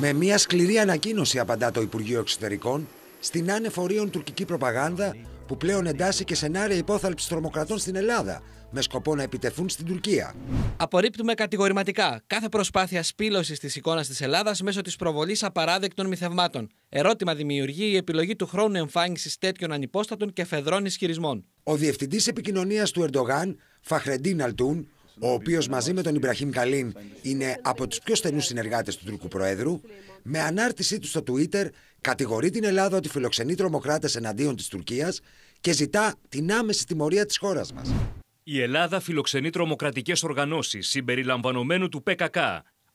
Με μια σκληρή ανακοίνωση απαντά το Υπουργείο Εξωτερικών στην ανεφορίων τουρκική προπαγάνδα που πλέον εντάσσει και σενάρια υπόθαλψης τρομοκρατών στην Ελλάδα με σκοπό να επιτεθούν στην Τουρκία. Απορρίπτουμε κατηγορηματικά κάθε προσπάθεια σπήλωσης της εικόνας της Ελλάδας μέσω της προβολής απαράδεκτων μυθευμάτων. Ερώτημα δημιουργεί η επιλογή του χρόνου εμφάνισης τέτοιων ανυπόστατων και φεδρών ισχυρισμών. Ο διευθυντής επικοινωνίας του Ερντογάν, Φαχρεντίν Αλτούν, ο οποίος μαζί με τον Ιμπραχήμ Καλίν είναι από τους πιο στενούς συνεργάτες του Τουρκου Προέδρου, με ανάρτησή του στο Twitter κατηγορεί την Ελλάδα ότι φιλοξενεί τρομοκράτες εναντίον της Τουρκίας και ζητά την άμεση τιμωρία της χώρας μας. Η Ελλάδα φιλοξενεί τρομοκρατικές οργανώσεις, συμπεριλαμβανομένου του ΠΚΚ,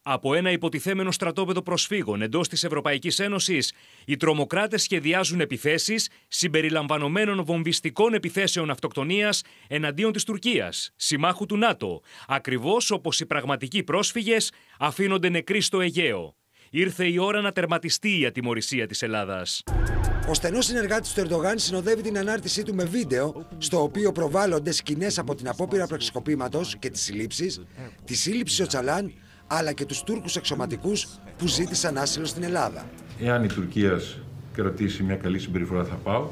από ένα υποτιθέμενο στρατόπεδο προσφύγων εντός της Ευρωπαϊκής Ένωσης, οι τρομοκράτες σχεδιάζουν επιθέσεις συμπεριλαμβανομένων βομβιστικών επιθέσεων αυτοκτονίας εναντίον της Τουρκίας, συμμάχου του ΝΑΤΟ, ακριβώς όπως οι πραγματικοί πρόσφυγες αφήνονται νεκροί στο Αιγαίο. Ήρθε η ώρα να τερματιστεί η ατιμορρησία της Ελλάδας. Ο στενός συνεργάτης του Ερντογάν συνοδεύει την ανάρτησή του με βίντεο, στο οποίο προβάλλονται σκηνές από την απόπειρα πραξικοπήματος και τη σύλληψη, τη σύλληψη ο Τσαλάν, αλλά και τους Τούρκους εξωματικούς που ζήτησαν άσυλο στην Ελλάδα. Εάν η Τουρκίας κρατήσει μια καλή συμπεριφορά θα πάω.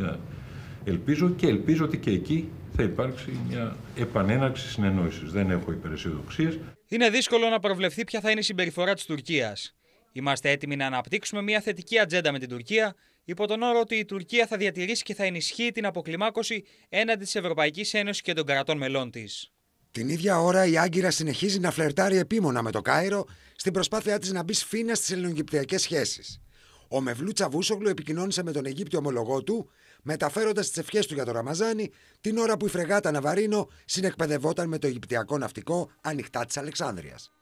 Ε, ελπίζω και ελπίζω ότι και εκεί θα υπάρξει μια επανέναρξη συνεννόησης. Δεν έχω υπεραισιοδοξίες. Είναι δύσκολο να προβλεφθεί ποια θα είναι η συμπεριφορά της Τουρκίας. Είμαστε έτοιμοι να αναπτύξουμε μια θετική ατζέντα με την Τουρκία, υπό τον όρο ότι η Τουρκία θα διατηρήσει και θα ενισχύει την αποκλιμάκωση έναντι της Ευρωπαϊκής Ένωσης και των κρατών μελών της. Την ίδια ώρα η Άγκυρα συνεχίζει να φλερτάρει επίμονα με το Κάιρο στην προσπάθειά της να μπει σφίνα στις ελληνογυπτιακέ σχέσεις. Ο Μευλού Τσαβούσογλου επικοινώνησε με τον Αιγύπτιο ομολογό του, μεταφέροντας τις ευχές του για το Ραμαζάνι την ώρα που η φρεγάτα Ναβαρίνο συνεκπαιδευόταν με το Αιγυπτιακό ναυτικό ανοιχτά της Αλεξάνδρειας.